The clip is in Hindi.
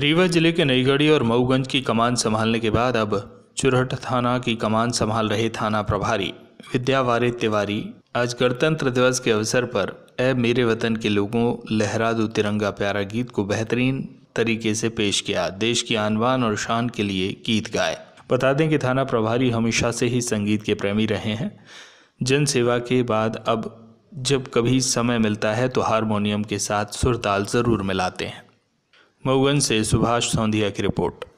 रीवा जिले के नईगढ़ी और मऊगंज की कमान संभालने के बाद अब चुरहट थाना की कमान संभाल रहे थाना प्रभारी विद्यावारी तिवारी आज गणतंत्र दिवस के अवसर पर ए मेरे वतन के लोगों लहरा दो तिरंगा प्यारा गीत को बेहतरीन तरीके से पेश किया देश की आनवान और शान के लिए गीत गाए बता दें कि थाना प्रभारी हमेशा से ही संगीत के प्रेमी रहे हैं जन सेवा के बाद अब जब कभी समय मिलता है तो हारमोनियम के साथ सुरताल ज़रूर मिलाते हैं मऊगंज से सुभाष सौंधिया की रिपोर्ट